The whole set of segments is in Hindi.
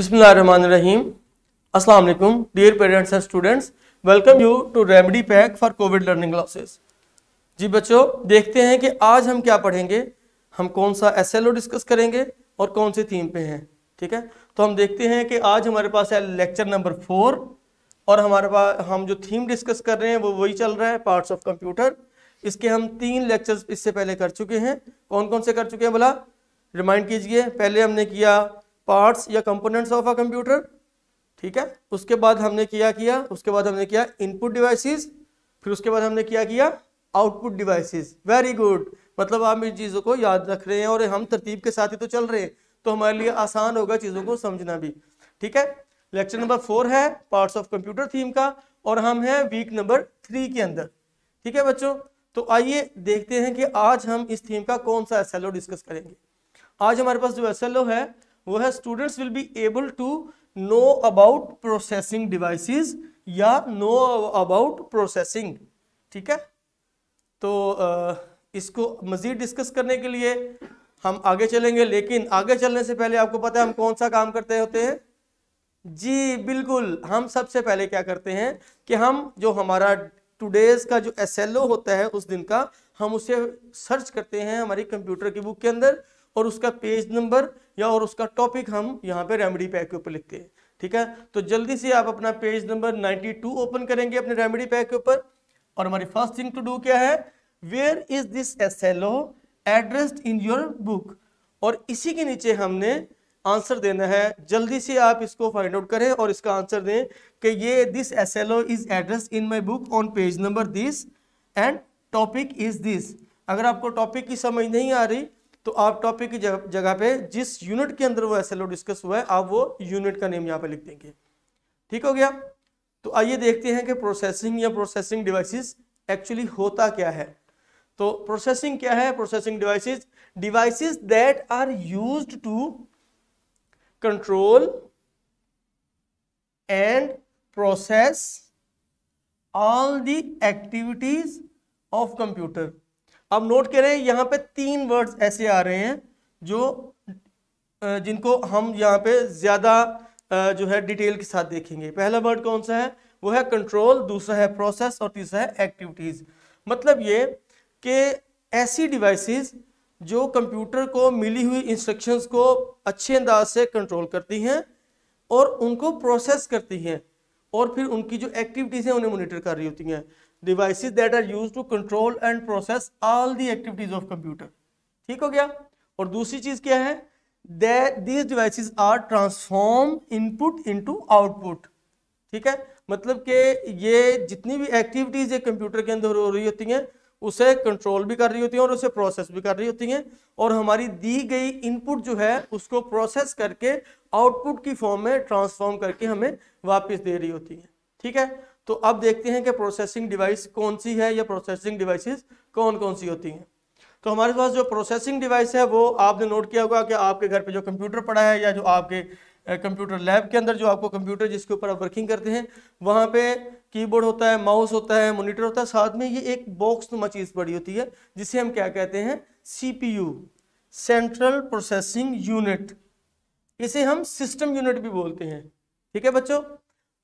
Bismillahirrahmanirrahim. अस्सलाम वालेकुम dear parents and students welcome you to remedy pack for COVID learning Classes. जी बच्चों देखते हैं कि आज हम क्या पढ़ेंगे हम कौन सा एस डिस्कस करेंगे और कौन से थीम पे हैं ठीक है तो हम देखते हैं कि आज हमारे पास है लेक्चर नंबर फोर और हमारे पास हम जो थीम डिस्कस कर रहे हैं वो वही चल रहा है पार्ट्स ऑफ कंप्यूटर इसके हम तीन लेक्चर्स इससे पहले कर चुके हैं कौन कौन से कर चुके हैं भला रिमाइंड कीजिए पहले हमने किया पार्ट्स या कंपोनेंट्स ऑफ अ कंप्यूटर ठीक है उसके बाद हमने किया किया उसके बाद हमने किया इनपुट डिवाइसेस फिर उसके बाद हमने किया किया आउटपुट डिवाइसेस वेरी गुड मतलब आप इन चीज़ों को याद रख रहे हैं और हम तरतीब के साथ ही तो चल रहे हैं तो हमारे लिए आसान होगा चीज़ों को समझना भी ठीक है लेक्चर नंबर फोर है पार्ट्स ऑफ कंप्यूटर थीम का और हम हैं वीक नंबर थ्री के अंदर ठीक है बच्चों तो आइए देखते हैं कि आज हम इस थीम का कौन सा एस डिस्कस करेंगे आज हमारे पास जो एस है वो है students will be able to know about processing devices या नो अबाउट प्रोसेसिंग ठीक है तो इसको मज़ीद डिस्कस करने के लिए हम आगे चलेंगे लेकिन आगे चलने से पहले आपको पता है हम कौन सा काम करते होते हैं जी बिल्कुल हम सबसे पहले क्या करते हैं कि हम जो हमारा टूडेज का जो एस होता है उस दिन का हम उसे सर्च करते हैं हमारी कंप्यूटर की बुक के अंदर और उसका पेज नंबर या और उसका टॉपिक हम यहाँ पे रेमेडी पैक के ऊपर लिखते हैं ठीक है तो जल्दी से आप अपना पेज नंबर 92 ओपन करेंगे अपने रेमेडी पैक के ऊपर और हमारी फर्स्ट थिंग टू डू क्या है where is this S L O addressed in your book और इसी के नीचे हमने आंसर देना है जल्दी से आप इसको फाइंड आउट करें और इसका आंसर दें कि ये this S L O is address in my book on page number this and topic is this अगर आपको टॉपिक की समझ नहीं आ रही तो आप टॉपिक की जगह पे जिस यूनिट के अंदर वो एस डिस्कस हुआ है आप वो यूनिट का नेम यहाँ पे लिख देंगे ठीक हो गया तो आइए देखते हैं कि प्रोसेसिंग या प्रोसेसिंग डिवाइसेस एक्चुअली होता क्या है तो प्रोसेसिंग क्या है processing devices devices that are used to control and process all the activities of computer अब नोट करें यहाँ पे तीन वर्ड्स ऐसे आ रहे हैं जो जिनको हम यहाँ पे ज़्यादा जो है डिटेल के साथ देखेंगे पहला वर्ड कौन सा है वो है कंट्रोल दूसरा है प्रोसेस और तीसरा है एक्टिविटीज़ मतलब ये कि ऐसी डिवाइसेस जो कंप्यूटर को मिली हुई इंस्ट्रक्शंस को अच्छे अंदाज से कंट्रोल करती हैं और उनको प्रोसेस करती हैं और फिर उनकी जो एक्टिविटीज़ हैं उन्हें मोनिटर कर रही होती हैं devices that are use to control and process all the activities of computer ठीक हो गया और दूसरी चीज़ क्या है these devices are transform input to output ठीक है मतलब कि ये जितनी भी एक्टिविटीज़ ये कंप्यूटर के अंदर हो रही होती हैं उसे कंट्रोल भी कर रही होती हैं और उसे प्रोसेस भी कर रही होती हैं और हमारी दी गई इनपुट जो है उसको प्रोसेस करके आउटपुट की फॉर्म में ट्रांसफॉर्म करके हमें वापस दे रही होती है ठीक है तो अब देखते हैं कि प्रोसेसिंग डिवाइस कौन सी है या प्रोसेसिंग डिवाइसेस कौन कौन सी होती हैं तो हमारे पास जो प्रोसेसिंग डिवाइस है वो आपने नोट किया होगा कि आपके घर पे जो कंप्यूटर पड़ा है या जो आपके कंप्यूटर लैब के अंदर जो आपको कंप्यूटर जिसके ऊपर आप वर्किंग करते हैं वहाँ पे कीबोर्ड होता है माउस होता है मोनिटर होता है साथ में ये एक बॉक्स नुमा चीज़ पड़ी होती है जिसे हम क्या कहते हैं सी सेंट्रल प्रोसेसिंग यूनिट इसे हम सिस्टम यूनिट भी बोलते हैं ठीक है बच्चों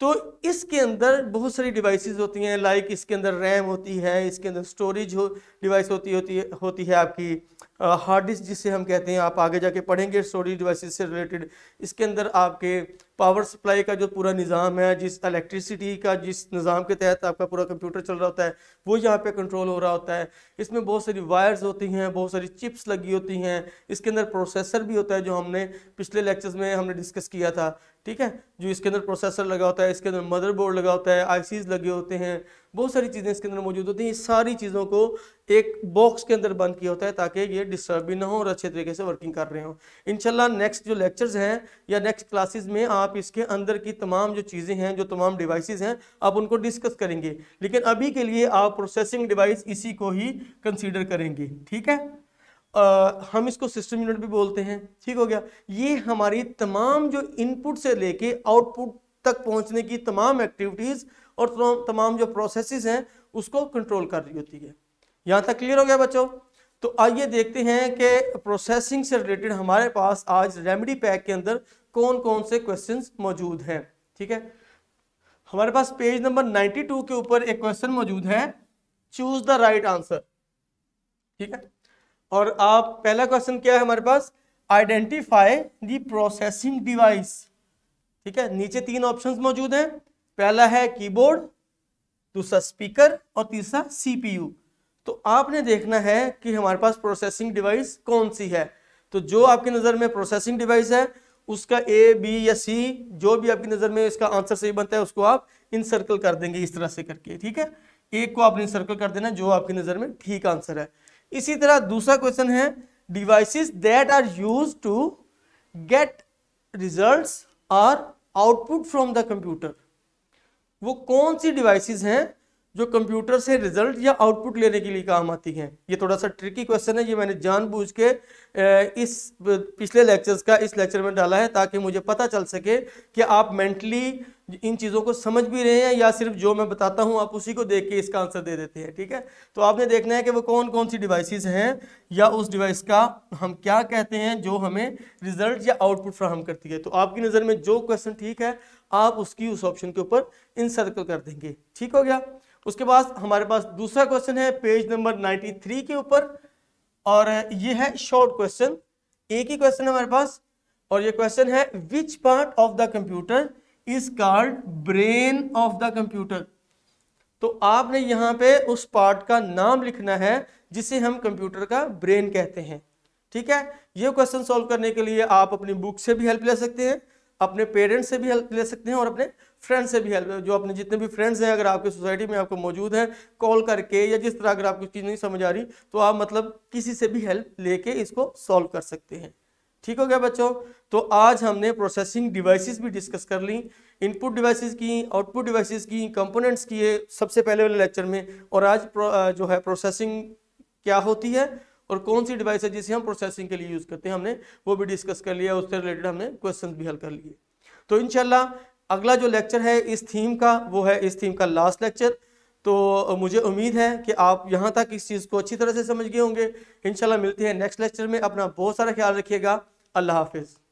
तो इसके अंदर बहुत सारी डिवाइसेस होती हैं लाइक इसके अंदर रैम होती है इसके अंदर स्टोरेज हो डिवाइस होती होती है होती है आपकी हार्ड डिस्क जिसे हम कहते हैं आप आगे जाके पढ़ेंगे स्टोरेज डिवाइसेस से रिलेटेड इसके अंदर आपके पावर सप्लाई का जो पूरा निज़ाम है जिस इलेक्ट्रिसिटी का जिस निज़ाम के तहत आपका पूरा कंप्यूटर चल रहा होता है वो यहाँ पे कंट्रोल हो रहा होता है इसमें बहुत सारी वायर्स होती हैं बहुत सारी चिप्स लगी होती हैं इसके अंदर प्रोसेसर भी होता है जो हमने पिछले लेक्चर्स में हमने डिस्कस किया था ठीक है जो इसके अंदर प्रोसेसर लगा होता है इसके अंदर मदरबोर्ड लगा होता है आई लगे होते हैं बहुत सारी चीज़ें इसके अंदर मौजूद होती हैं ये सारी चीज़ों को एक बॉक्स के अंदर बंद किया होता है ताकि ये डिस्टर्ब भी ना हो और अच्छे तरीके से वर्किंग कर रहे हो इनशाला नेक्स्ट जो लेक्चर्स हैं या नेक्स्ट क्लासेस में आप इसके अंदर की तमाम जो चीज़ें हैं जो तमाम डिवाइसेस हैं आप उनको डिस्कस करेंगे लेकिन अभी के लिए आप प्रोसेसिंग डिवाइस इसी को ही कंसिडर करेंगे ठीक है Uh, हम इसको सिस्टम यूनिट भी बोलते हैं ठीक हो गया ये हमारी तमाम जो इनपुट से लेके आउटपुट तक पहुंचने की तमाम एक्टिविटीज़ और तमाम जो प्रोसेसेस हैं उसको कंट्रोल कर रही होती है यहाँ तक क्लियर हो गया बच्चों तो आइए देखते हैं कि प्रोसेसिंग से रिलेटेड हमारे पास आज रेमेडी पैक के अंदर कौन कौन से क्वेश्चन मौजूद हैं ठीक है हमारे पास पेज नंबर 92 के ऊपर एक क्वेश्चन मौजूद है चूज द राइट आंसर ठीक है और आप पहला क्वेश्चन क्या है हमारे पास आइडेंटिफाई द प्रोसेसिंग डिवाइस ठीक है नीचे तीन ऑप्शंस मौजूद हैं पहला है कीबोर्ड दूसरा स्पीकर और तीसरा सीपीयू तो आपने देखना है कि हमारे पास प्रोसेसिंग डिवाइस कौन सी है तो जो आपकी नज़र में प्रोसेसिंग डिवाइस है उसका ए बी या सी जो भी आपकी नज़र में इसका आंसर सही बनता है उसको आप सर्कल कर देंगे इस तरह से करके ठीक है एक को इन सर्कल कर देना जो आपकी नज़र में ठीक आंसर है इसी तरह दूसरा क्वेश्चन है devices that are use to get results or output from the computer वो कौन सी डिवाइसेस हैं जो कंप्यूटर से रिजल्ट या आउटपुट लेने के लिए काम आती हैं ये थोड़ा सा ट्रिकी क्वेश्चन है ये मैंने जानबूझ के इस पिछले लेक्चर्स का इस लेक्चर में डाला है ताकि मुझे पता चल सके कि आप मेंटली इन चीज़ों को समझ भी रहे हैं या सिर्फ जो मैं बताता हूँ आप उसी को देख के इसका आंसर दे देते हैं ठीक है तो आपने देखना है कि वो कौन कौन सी डिवाइसिस हैं या उस डिवाइस का हम क्या कहते हैं जो हमें रिजल्ट या आउटपुट फ्राहम करती है तो आपकी नज़र में जो क्वेश्चन ठीक है आप उसकी उस ऑप्शन के ऊपर सर्कल कर देंगे ठीक हो गया उसके बाद हमारे पास दूसरा क्वेश्चन है पेज नंबर 93 के ऊपर और ये है शॉर्ट क्वेश्चन एक ही क्वेश्चन हमारे पास और ये क्वेश्चन है which part of the computer is called brain of the computer तो आपने यहां पे उस पार्ट का नाम लिखना है जिसे हम कंप्यूटर का ब्रेन कहते हैं ठीक है ये क्वेश्चन सॉल्व करने के लिए आप अपनी बुक से भी हेल्प ले सकते हैं अपने पेरेंट्स से भी हेल्प ले सकते हैं और अपने फ्रेंड्स से भी हेल्प जो अपने जितने भी फ्रेंड्स हैं अगर आपके सोसाइटी में आपको मौजूद हैं कॉल करके या जिस तरह अगर आपको चीज़ नहीं समझ आ रही तो आप मतलब किसी से भी हेल्प लेके इसको सॉल्व कर सकते हैं ठीक हो गया बच्चों तो आज हमने प्रोसेसिंग डिवाइसेस भी डिस्कस कर ली इनपुट डिवाइसेस की आउटपुट डिवाइसेस की कंपोनेंट्स किए सबसे पहले वाले लेक्चर में और आज जो है प्रोसेसिंग क्या होती है और कौन सी डिवाइस है जिसे हम प्रोसेसिंग के लिए यूज़ करते हैं हमने वो भी डिस्कस कर लिया उससे रिलेटेड हमने क्वेश्चन भी हल कर लिए तो इनशाला अगला जो लेक्चर है इस थीम का वो है इस थीम का लास्ट लेक्चर तो मुझे उम्मीद है कि आप यहाँ तक इस चीज़ को अच्छी तरह से समझ गए होंगे इनशाला मिलते हैं नेक्स्ट लेक्चर में अपना बहुत सारा ख्याल रखिएगा अल्लाह हाफिज़